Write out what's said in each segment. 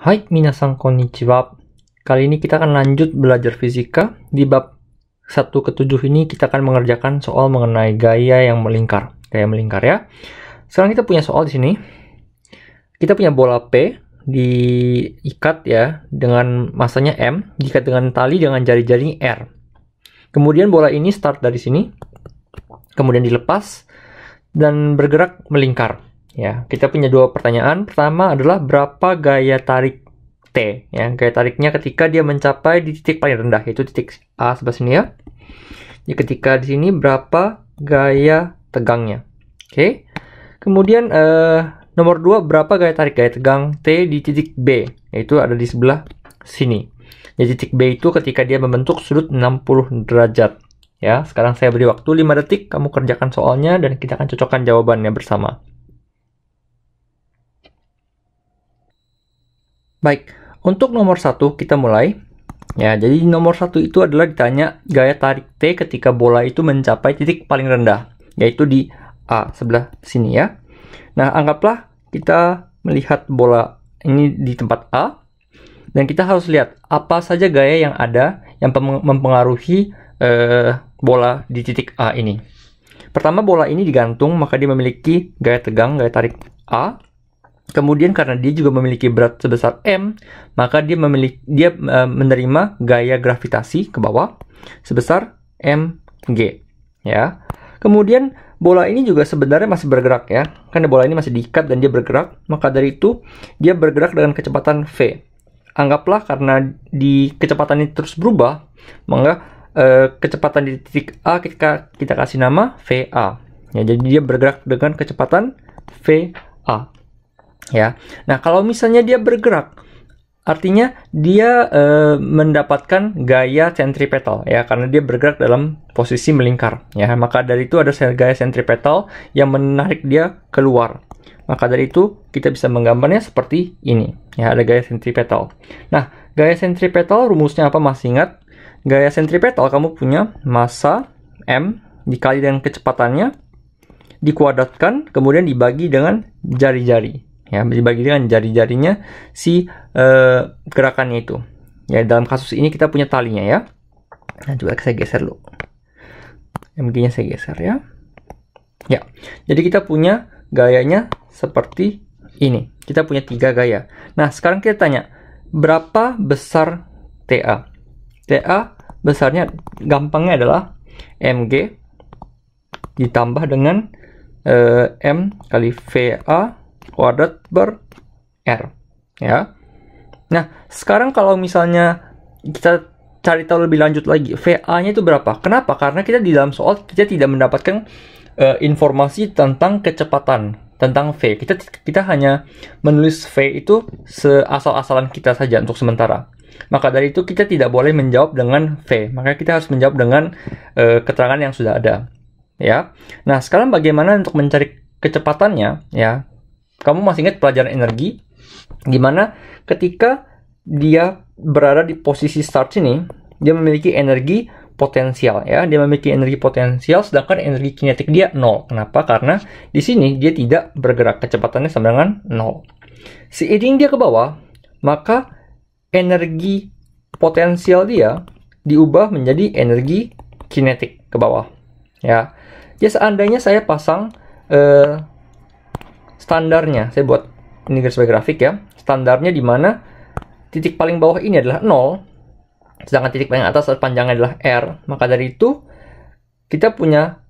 Hai, minasan konnichiwa. Kali ini kita akan lanjut belajar fisika. Di bab 1 ke 7 ini kita akan mengerjakan soal mengenai gaya yang melingkar. Gaya melingkar ya. Sekarang kita punya soal di sini. Kita punya bola P diikat ya dengan masanya M, diikat dengan tali dengan jari-jari R. Kemudian bola ini start dari sini, kemudian dilepas dan bergerak melingkar. Ya, kita punya dua pertanyaan. Pertama adalah berapa gaya tarik T, ya, gaya tariknya ketika dia mencapai di titik paling rendah yaitu titik A sebelah sini ya. Jadi ketika di sini berapa gaya tegangnya. Oke. Okay. Kemudian uh, nomor dua berapa gaya tarik gaya tegang T di titik B, yaitu ada di sebelah sini. Jadi titik B itu ketika dia membentuk sudut 60 derajat. Ya, sekarang saya beri waktu 5 detik, kamu kerjakan soalnya dan kita akan cocokkan jawabannya bersama. Baik, untuk nomor satu kita mulai. Ya, jadi nomor satu itu adalah ditanya gaya tarik T ketika bola itu mencapai titik paling rendah, yaitu di A sebelah sini ya. Nah, anggaplah kita melihat bola ini di tempat A, dan kita harus lihat apa saja gaya yang ada yang mempengaruhi eh, bola di titik A ini. Pertama, bola ini digantung, maka dia memiliki gaya tegang, gaya tarik A, Kemudian karena dia juga memiliki berat sebesar m, maka dia memiliki dia e, menerima gaya gravitasi ke bawah sebesar mg ya. Kemudian bola ini juga sebenarnya masih bergerak ya. Karena bola ini masih diikat dan dia bergerak, maka dari itu dia bergerak dengan kecepatan v. Anggaplah karena di kecepatan ini terus berubah, maka e, kecepatan di titik A kita kita kasih nama VA. Ya, jadi dia bergerak dengan kecepatan VA ya. Nah, kalau misalnya dia bergerak artinya dia e, mendapatkan gaya centripetal ya karena dia bergerak dalam posisi melingkar ya maka dari itu ada gaya centripetal yang menarik dia keluar maka dari itu kita bisa menggambarnya seperti ini ya ada gaya centripetal nah gaya centripetal rumusnya apa masih ingat gaya centripetal kamu punya massa m dikali dengan kecepatannya dikuadratkan kemudian dibagi dengan jari-jari ya dibagi dengan jari-jarinya si eh, gerakannya itu ya dalam kasus ini kita punya talinya ya nah juga saya geser dulu yang begini saya geser ya ya jadi kita punya gayanya seperti ini kita punya tiga gaya nah sekarang kita tanya berapa besar TA TA besarnya gampangnya adalah MG ditambah dengan eh, M kali VA Watt per R. Ya. Nah, sekarang kalau misalnya kita cari tahu lebih lanjut lagi, VA-nya itu berapa? Kenapa? Karena kita di dalam soal kita tidak mendapatkan uh, informasi tentang kecepatan, tentang V. Kita kita hanya menulis V itu seasal-asalan kita saja untuk sementara. Maka dari itu kita tidak boleh menjawab dengan V. Maka kita harus menjawab dengan uh, keterangan yang sudah ada. Ya. Nah, sekarang bagaimana untuk mencari kecepatannya? Ya. Kamu masih ingat pelajaran energi? Gimana ketika dia berada di posisi start sini, dia memiliki energi potensial ya, dia memiliki energi potensial sedangkan energi kinetik dia nol. Kenapa? Karena di sini dia tidak bergerak kecepatannya sama dengan nol. Seiring dia ke bawah, maka energi potensial dia diubah menjadi energi kinetik ke bawah. Ya, ya seandainya saya pasang eh, standarnya saya buat ini sebagai grafik ya standarnya di mana titik paling bawah ini adalah 0 sedangkan titik paling atas panjangnya adalah R maka dari itu kita punya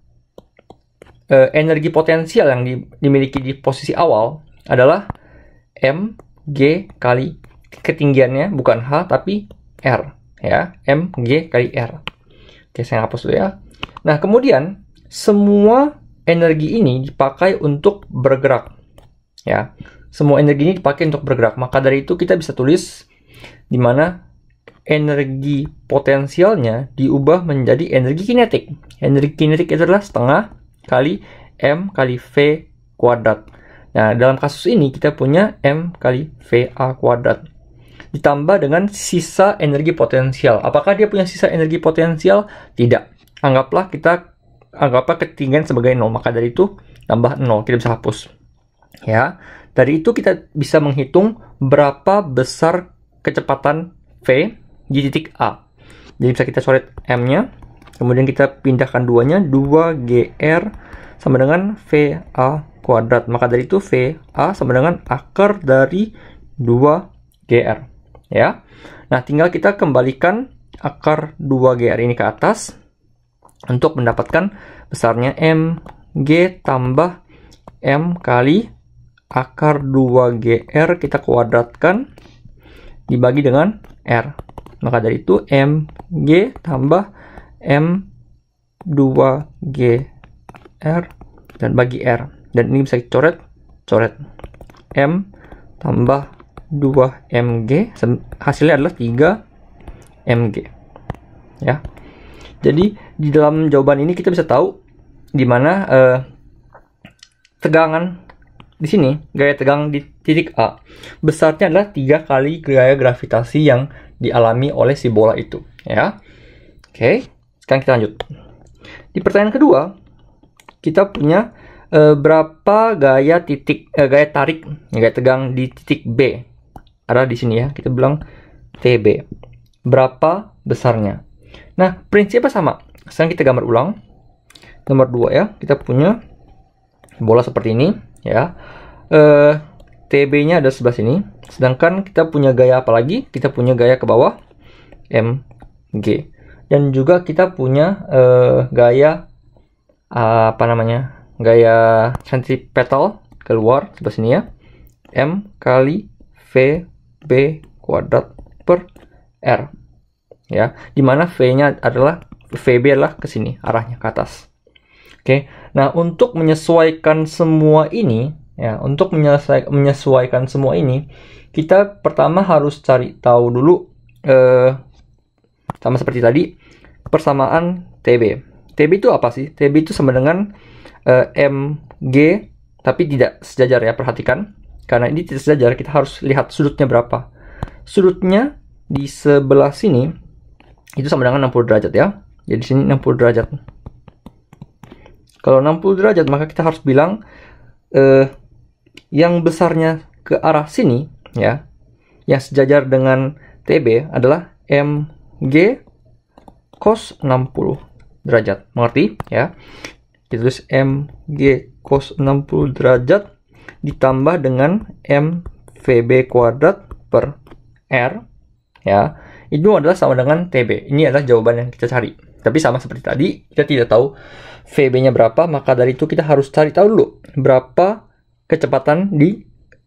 e, energi potensial yang di, dimiliki di posisi awal adalah M G kali ketinggiannya bukan H tapi R ya M G kali R oke saya hapus dulu ya nah kemudian semua energi ini dipakai untuk bergerak ya semua energi ini dipakai untuk bergerak maka dari itu kita bisa tulis di mana energi potensialnya diubah menjadi energi kinetik energi kinetik itu adalah setengah kali m kali v kuadrat nah dalam kasus ini kita punya m kali v a kuadrat ditambah dengan sisa energi potensial apakah dia punya sisa energi potensial tidak anggaplah kita anggaplah ketinggian sebagai nol maka dari itu tambah nol kita bisa hapus Ya, dari itu kita bisa menghitung berapa besar kecepatan V di titik A. Jadi bisa kita coret M-nya, kemudian kita pindahkan duanya 2GR sama dengan VA kuadrat. Maka dari itu VA sama dengan akar dari 2GR. Ya. Nah, tinggal kita kembalikan akar 2GR ini ke atas untuk mendapatkan besarnya MG tambah M kali akar 2GR kita kuadratkan dibagi dengan R. Maka dari itu MG tambah M2GR dan bagi R. Dan ini bisa dicoret, coret. M tambah 2MG hasilnya adalah 3MG. Ya. Jadi di dalam jawaban ini kita bisa tahu di mana eh, tegangan di sini, gaya tegang di titik A besarnya adalah tiga kali gaya gravitasi yang dialami oleh si bola itu. Ya, oke. Sekarang kita lanjut. Di pertanyaan kedua, kita punya e, berapa gaya titik e, gaya tarik gaya tegang di titik B. Ada di sini ya, kita bilang TB. Berapa besarnya? Nah, prinsipnya sama. Sekarang kita gambar ulang. Nomor dua ya, kita punya bola seperti ini ya. Eh, TB-nya ada sebelah sini. Sedangkan kita punya gaya apa lagi? Kita punya gaya ke bawah MG. Dan juga kita punya eh, gaya apa namanya? Gaya centripetal keluar sebelah sini ya. M kali V B kuadrat per R. Ya, dimana V-nya adalah VB lah ke sini, arahnya ke atas. Oke. Nah, untuk menyesuaikan semua ini, ya, untuk menyesuaikan semua ini, kita pertama harus cari tahu dulu eh sama seperti tadi persamaan TB. TB itu apa sih? TB itu sama dengan eh, MG tapi tidak sejajar ya, perhatikan. Karena ini tidak sejajar, kita harus lihat sudutnya berapa. Sudutnya di sebelah sini itu sama dengan 60 derajat ya. Jadi sini 60 derajat. Kalau 60 derajat maka kita harus bilang eh, yang besarnya ke arah sini ya, yang sejajar dengan TB adalah mg cos 60 derajat. Mengerti ya? Kita tulis mg cos 60 derajat ditambah dengan mvb kuadrat per r ya. Itu adalah sama dengan TB. Ini adalah jawaban yang kita cari. Tapi sama seperti tadi, kita tidak tahu VB-nya berapa, maka dari itu kita harus cari tahu dulu berapa kecepatan di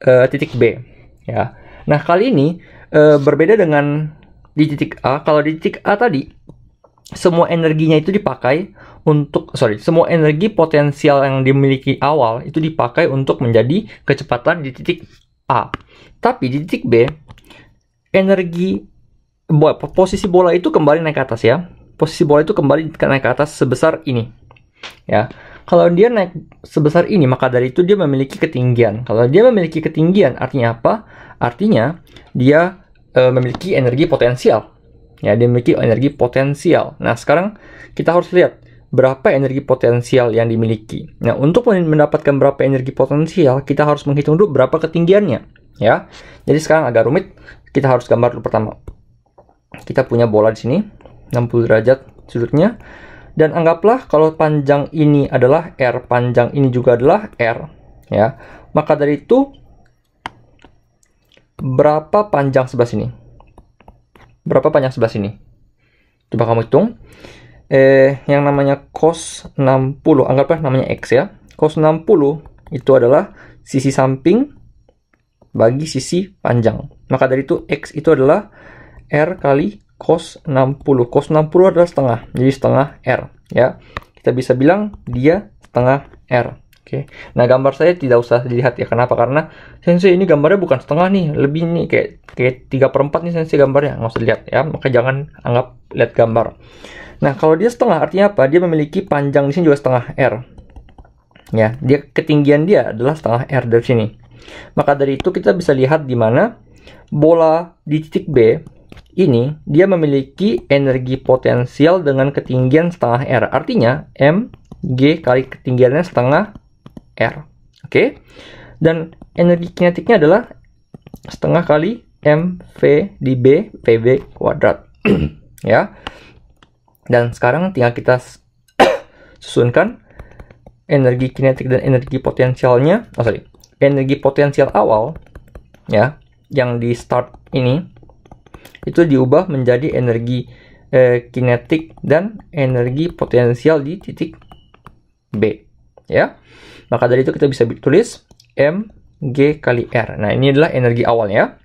uh, titik B. Ya. Nah, kali ini uh, berbeda dengan di titik A. Kalau di titik A tadi, semua energinya itu dipakai untuk sorry semua energi potensial yang dimiliki awal itu dipakai untuk menjadi kecepatan di titik A. Tapi di titik B energi posisi bola itu kembali naik ke atas ya posisi bola itu kembali naik ke atas sebesar ini. Ya. Kalau dia naik sebesar ini, maka dari itu dia memiliki ketinggian. Kalau dia memiliki ketinggian, artinya apa? Artinya dia e, memiliki energi potensial. Ya, dia memiliki energi potensial. Nah, sekarang kita harus lihat berapa energi potensial yang dimiliki. Nah, untuk mendapatkan berapa energi potensial, kita harus menghitung dulu berapa ketinggiannya, ya. Jadi sekarang agak rumit, kita harus gambar dulu pertama. Kita punya bola di sini, 60 derajat sudutnya. Dan anggaplah kalau panjang ini adalah R, panjang ini juga adalah R, ya. Maka dari itu berapa panjang sebelah sini? Berapa panjang sebelah sini? Coba kamu hitung. Eh, yang namanya cos 60, anggaplah namanya X ya. Cos 60 itu adalah sisi samping bagi sisi panjang. Maka dari itu X itu adalah R kali cos 60. Cos 60 adalah setengah, jadi setengah R. Ya, kita bisa bilang dia setengah R. Oke. Nah, gambar saya tidak usah dilihat ya. Kenapa? Karena sensei ini gambarnya bukan setengah nih, lebih nih kayak kayak 3 per 4 nih sensei gambarnya. Nggak usah dilihat ya. Maka jangan anggap lihat gambar. Nah, kalau dia setengah artinya apa? Dia memiliki panjang di sini juga setengah R. Ya, dia ketinggian dia adalah setengah R dari sini. Maka dari itu kita bisa lihat di mana bola di titik B ini dia memiliki energi potensial dengan ketinggian setengah R. Artinya m g kali ketinggiannya setengah R. Oke. Okay? Dan energi kinetiknya adalah setengah kali mv di b pb kuadrat. ya. Dan sekarang tinggal kita susunkan energi kinetik dan energi potensialnya. Oh sorry, energi potensial awal ya yang di start ini itu diubah menjadi energi eh, kinetik dan energi potensial di titik B ya maka dari itu kita bisa tulis M G kali R nah ini adalah energi awalnya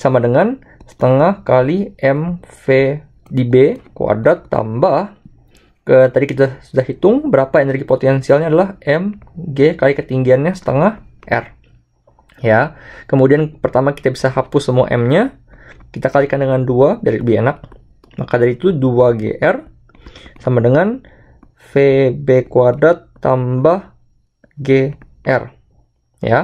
sama dengan setengah kali m v di B kuadrat tambah ke tadi kita sudah hitung berapa energi potensialnya adalah mg kali ketinggiannya setengah r ya kemudian pertama kita bisa hapus semua m-nya kita kalikan dengan 2 biar lebih enak. Maka dari itu 2GR sama dengan VB kuadrat tambah GR. Ya.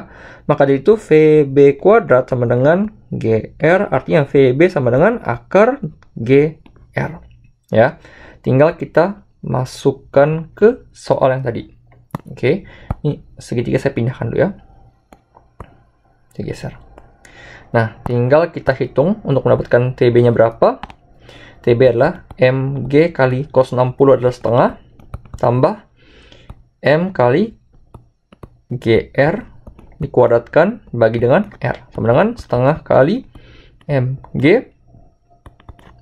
Maka dari itu VB kuadrat sama dengan GR artinya VB sama dengan akar GR. Ya. Tinggal kita masukkan ke soal yang tadi. Oke. Ini segitiga saya pindahkan dulu ya. Saya geser. Nah, tinggal kita hitung untuk mendapatkan TB-nya berapa. TB adalah MG kali cos 60 adalah setengah, tambah M kali GR dikuadratkan bagi dengan R. Sama dengan setengah kali MG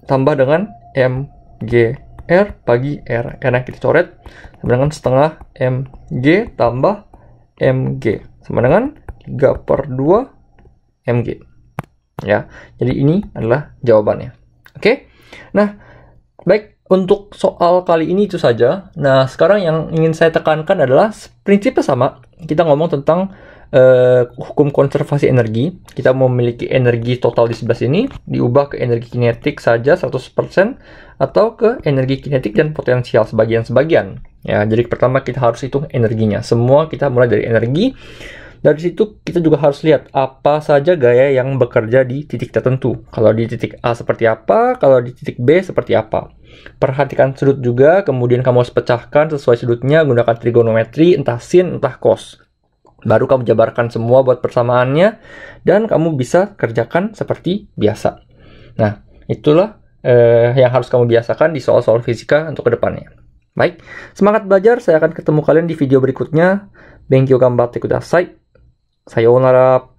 tambah dengan MGR bagi R. karena kita coret sama dengan setengah MG tambah MG. Sama dengan 3 per 2 MG. Ya. Jadi ini adalah jawabannya. Oke. Nah, baik untuk soal kali ini itu saja. Nah, sekarang yang ingin saya tekankan adalah prinsipnya sama. Kita ngomong tentang uh, hukum konservasi energi. Kita memiliki energi total di sebelah sini, diubah ke energi kinetik saja 100% atau ke energi kinetik dan potensial sebagian-sebagian. Ya, jadi pertama kita harus hitung energinya. Semua kita mulai dari energi dari situ kita juga harus lihat apa saja gaya yang bekerja di titik tertentu. Kalau di titik A seperti apa, kalau di titik B seperti apa. Perhatikan sudut juga, kemudian kamu harus pecahkan sesuai sudutnya gunakan trigonometri, entah sin, entah cos. Baru kamu jabarkan semua buat persamaannya, dan kamu bisa kerjakan seperti biasa. Nah, itulah eh, yang harus kamu biasakan di soal-soal fisika untuk kedepannya. Baik, semangat belajar. Saya akan ketemu kalian di video berikutnya. Thank you, gambar. Tekudasai. さようなら。